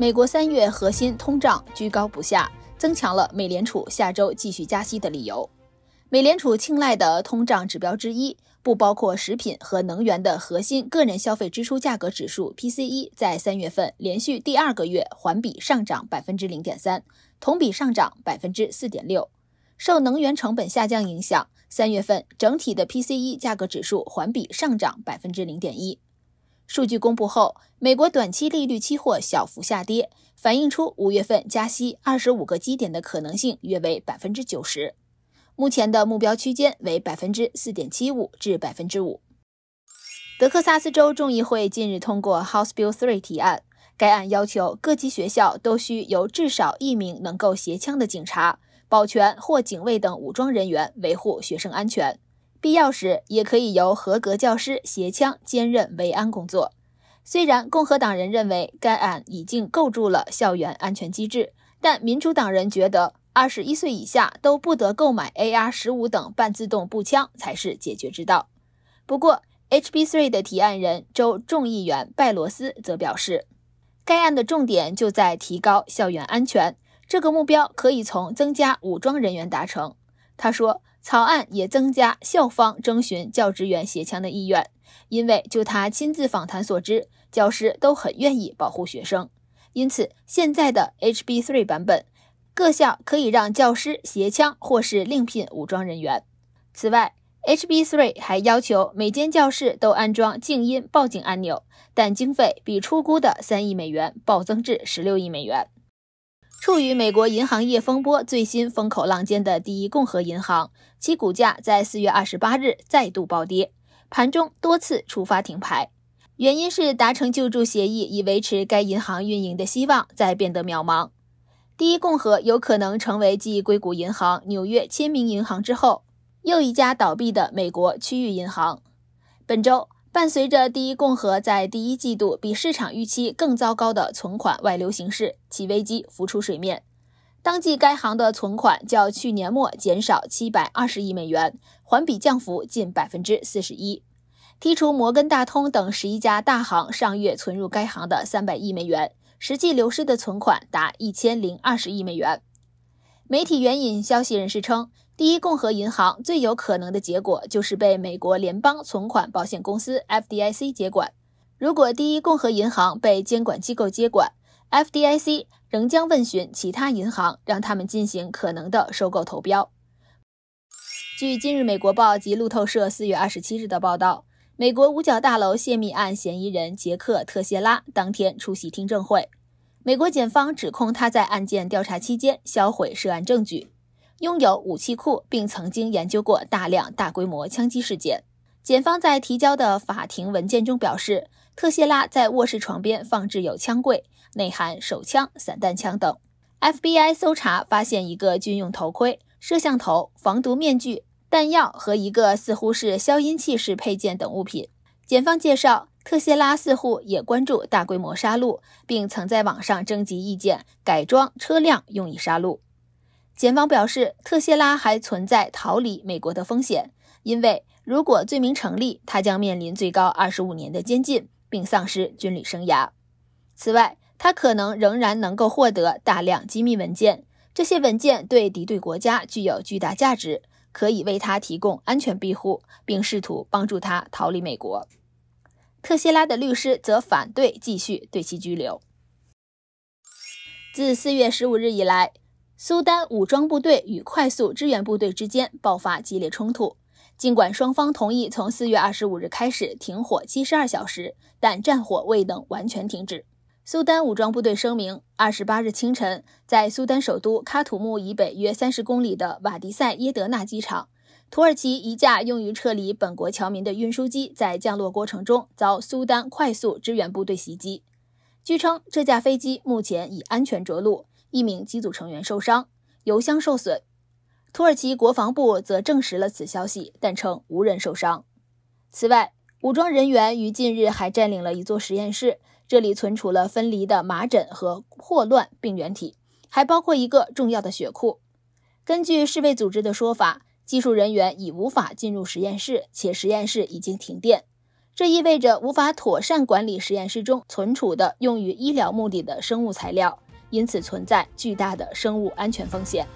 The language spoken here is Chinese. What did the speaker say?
美国三月核心通胀居高不下，增强了美联储下周继续加息的理由。美联储青睐的通胀指标之一，不包括食品和能源的核心个人消费支出价格指数 （PCE） 在三月份连续第二个月环比上涨百分之零点三，同比上涨百分之四点六。受能源成本下降影响，三月份整体的 PCE 价格指数环比上涨百分之零点一。数据公布后，美国短期利率期货小幅下跌，反映出五月份加息二十五个基点的可能性约为百分之九十。目前的目标区间为百分之四点七五至百分之五。德克萨斯州众议会近日通过 House Bill Three 提案，该案要求各级学校都需由至少一名能够携枪的警察、保全或警卫等武装人员维护学生安全。必要时也可以由合格教师携枪兼任维安工作。虽然共和党人认为该案已经构筑了校园安全机制，但民主党人觉得二十一岁以下都不得购买 AR 十五等半自动步枪才是解决之道。不过，HB 三的提案人州众议员拜罗斯则表示，该案的重点就在提高校园安全，这个目标可以从增加武装人员达成。他说。草案也增加校方征询教职员携枪的意愿，因为就他亲自访谈所知，教师都很愿意保护学生。因此，现在的 HB3 版本，各校可以让教师携枪或是另聘武装人员。此外，HB3 还要求每间教室都安装静音报警按钮，但经费比出估的三亿美元暴增至十六亿美元。处于美国银行业风波最新风口浪尖的第一共和银行，其股价在四月二十八日再度暴跌，盘中多次触发停牌，原因是达成救助协议以维持该银行运营的希望在变得渺茫。第一共和有可能成为继硅谷银行、纽约签名银行之后又一家倒闭的美国区域银行。本周。伴随着第一共和在第一季度比市场预期更糟糕的存款外流形势，其危机浮出水面。当季该行的存款较去年末减少七百二十亿美元，环比降幅近百分之四十一。剔除摩根大通等十一家大行上月存入该行的三百亿美元，实际流失的存款达一千零二十亿美元。媒体援引消息人士称。第一共和银行最有可能的结果就是被美国联邦存款保险公司 （FDIC） 接管。如果第一共和银行被监管机构接管，FDIC 仍将问询其他银行，让他们进行可能的收购投标。据《今日美国报》及路透社四月二十七日的报道，美国五角大楼泄密案嫌疑人杰克·特谢拉当天出席听证会。美国检方指控他在案件调查期间销毁涉案证据。拥有武器库，并曾经研究过大量大规模枪击事件。检方在提交的法庭文件中表示，特谢拉在卧室床边放置有枪柜，内含手枪、散弹枪等。FBI 搜查发现一个军用头盔、摄像头、防毒面具、弹药和一个似乎是消音器式配件等物品。检方介绍，特谢拉似乎也关注大规模杀戮，并曾在网上征集意见，改装车辆用以杀戮。检方表示，特谢拉还存在逃离美国的风险，因为如果罪名成立，他将面临最高二十五年的监禁，并丧失军旅生涯。此外，他可能仍然能够获得大量机密文件，这些文件对敌对国家具有巨大价值，可以为他提供安全庇护，并试图帮助他逃离美国。特谢拉的律师则反对继续对其拘留。自四月十五日以来。苏丹武装部队与快速支援部队之间爆发激烈冲突。尽管双方同意从四月二十五日开始停火七十二小时，但战火未能完全停止。苏丹武装部队声明，二十八日清晨，在苏丹首都喀土穆以北约三十公里的瓦迪塞耶德纳机场，土耳其一架用于撤离本国侨民的运输机在降落过程中遭苏丹快速支援部队袭击。据称，这架飞机目前已安全着陆。一名机组成员受伤，油箱受损。土耳其国防部则证实了此消息，但称无人受伤。此外，武装人员于近日还占领了一座实验室，这里存储了分离的麻疹和霍乱病原体，还包括一个重要的血库。根据世卫组织的说法，技术人员已无法进入实验室，且实验室已经停电，这意味着无法妥善管理实验室中存储的用于医疗目的的生物材料。因此，存在巨大的生物安全风险。